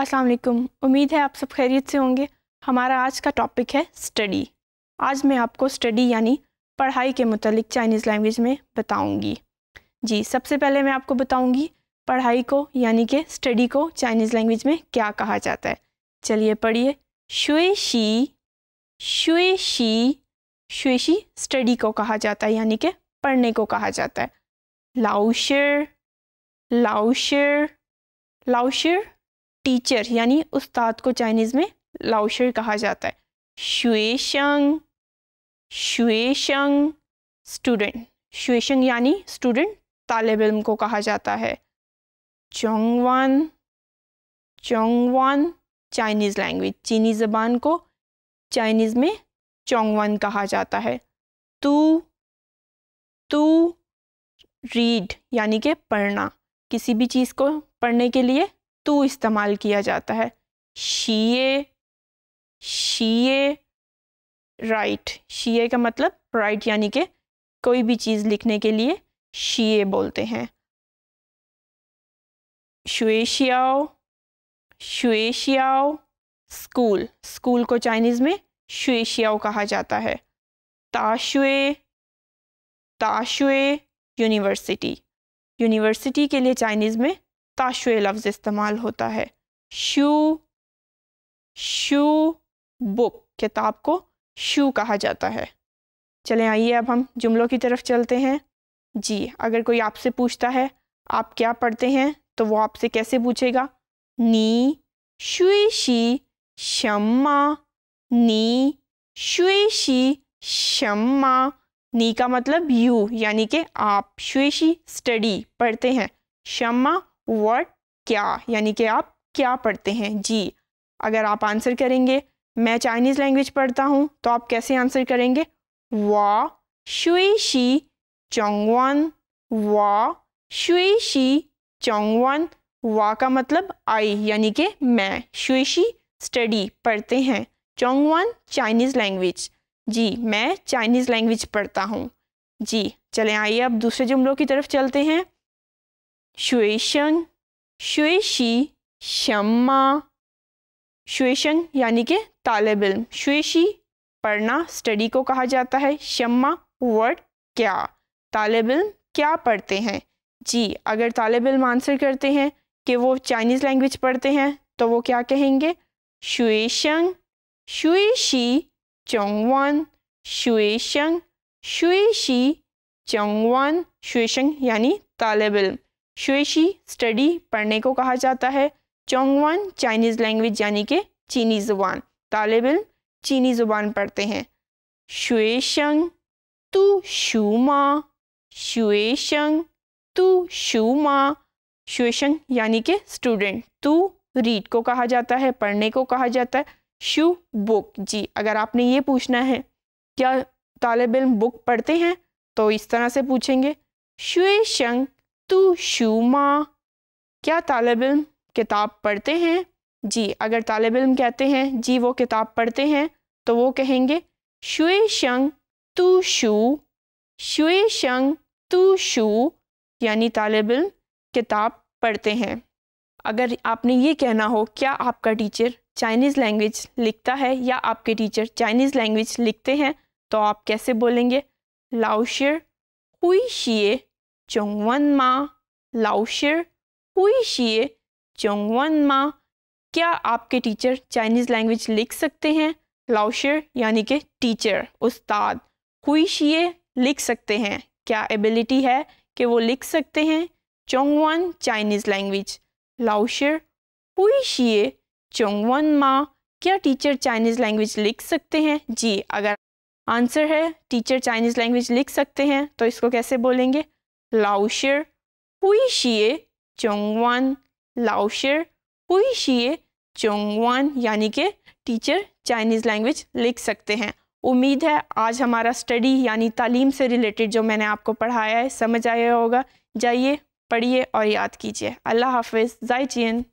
अस्सलाम वालेकुम उम्मीद है आप सब खैरियत से होंगे हमारा आज का टॉपिक है स्टडी आज मैं आपको स्टडी यानी पढ़ाई के मतलब चाइनीज़ लैंग्वेज में बताऊंगी जी सबसे पहले मैं आपको बताऊंगी पढ़ाई को यानी कि स्टडी को चाइनीज़ लैंग्वेज में क्या कहा जाता है चलिए पढ़िए शुए शी शुए शी शुए शी स्टडी को कहा जाता है यानी कि पढ़ने को कहा जाता है लाउशर लाउशर लाउशर टीचर यानी उस्ताद को चाइनीज़ में लाउशर कहा जाता है शुएशंग शुएशंग स्टूडेंट शुएशंग यानी स्टूडेंट तालब इम को कहा जाता है चोंगवान चोंगवान चाइनीज़ लैंग्वेज चीनी ज़बान को चाइनीज़ में चोंगवान कहा जाता है तू तू रीड यानी कि पढ़ना किसी भी चीज़ को पढ़ने के लिए तू इस्तेमाल किया जाता है शीए शीए राइट शीए का मतलब राइट यानी कि कोई भी चीज़ लिखने के लिए शीए बोलते हैं शुएशियाओ शुएशियाओ स्कूल स्कूल को चाइनीज़ में शुएशियाओ कहा जाता है ताशुए ताशुए यूनिवर्सिटी यूनिवर्सिटी के लिए चाइनीज़ में ताशुए लफ्ज़ इस्तेमाल होता है शू शू बुक किताब को शू कहा जाता है चलें आइए अब हम जुमलों की तरफ चलते हैं जी अगर कोई आपसे पूछता है आप क्या पढ़ते हैं तो वो आपसे कैसे पूछेगा नी शुई शी शम्मा नी शुई शी शम्मा नी का मतलब यू यानी कि आप शी स्टडी पढ़ते हैं शम्मा वट क्या यानी कि आप क्या पढ़ते हैं जी अगर आप आंसर करेंगे मैं चाइनीज़ लैंग्वेज पढ़ता हूँ तो आप कैसे आंसर करेंगे वा शुई शी चौंगवन वा शुई शी वन वा का मतलब आई यानी कि मैं शुई शी स्टडी पढ़ते हैं चौंगवन चाइनीज़ लैंग्वेज जी मैं चाइनीज़ लैंग्वेज पढ़ता हूँ जी चलें आइए अब दूसरे जुमलों की तरफ चलते हैं शुएशन शुएशी शम्मा शुएशन यानी के तालब इम शुएशी पढ़ना स्टडी को कहा जाता है शम्मा वर्ड क्या तालब इम क्या पढ़ते हैं जी अगर तालब इम आंसर करते हैं कि वो चाइनीज़ लैंग्वेज पढ़ते हैं तो वो क्या कहेंगे शुएशंग शुएशी चंगवन शुएशंग शुएशी चंगवन शुएशंग यानी तालब इम शुएशी स्टडी पढ़ने को कहा जाता है चोंगवान चाइनीज़ लैंग्वेज यानी कि चीनी ज़ुबान तालब इम चीनी ज़ुबान पढ़ते हैं शुएशंग तू शुमा शुएशंग तू शुमा शुएशंग यानी कि स्टूडेंट तू रीड को कहा जाता है पढ़ने को कहा जाता है शु बुक जी अगर आपने ये पूछना है क्या तालब इम बुक पढ़ते हैं तो इस तरह से पूछेंगे शुएशंग मुफ्तु शुमा क्या तालब इम किताब पढ़ते हैं जी अगर तालब इम कहते हैं जी वो किताब पढ़ते हैं तो वो कहेंगे शुए शंग तू शु शुए शंग तू शु यानी तालब इम किताब पढ़ते हैं अगर आपने ये कहना हो क्या आपका टीचर चाइनीज़ लैंग्वेज लिखता है या आपके टीचर चाइनीज़ लैंग्वेज लिखते हैं तो आप कैसे बोलेंगे लाउशिर हुई शिए चोंगवनमा लाउशिर हुईशिए चोंगवनमा क्या आपके टीचर चाइनीज़ लैंग्वेज लिख सकते हैं लाउशिर यानी कि टीचर उस्ताद हुईशिए लिख सकते हैं क्या एबिलिटी है कि वो लिख सकते हैं चोंगवन चाइनीज़ लैंग्वेज लाउशिर हुईशिए चोंगवन माँ क्या टीचर चाइनीज़ लैंग्वेज लिख सकते हैं जी अगर आंसर है टीचर चाइनीज़ लैंग्वेज लिख सकते हैं तो इसको कैसे बोलेंगे शिए Huishie, Chongwan, Lauscher, Huishie, चोंगवान यानी कि टीचर चाइनीज़ लैंग्वेज लिख सकते हैं उम्मीद है आज हमारा स्टडी यानी तालीम से रिलेटेड जो मैंने आपको पढ़ाया है समझ आया होगा जाइए पढ़िए और याद कीजिए अल्लाह हाफिज़ जाइचियन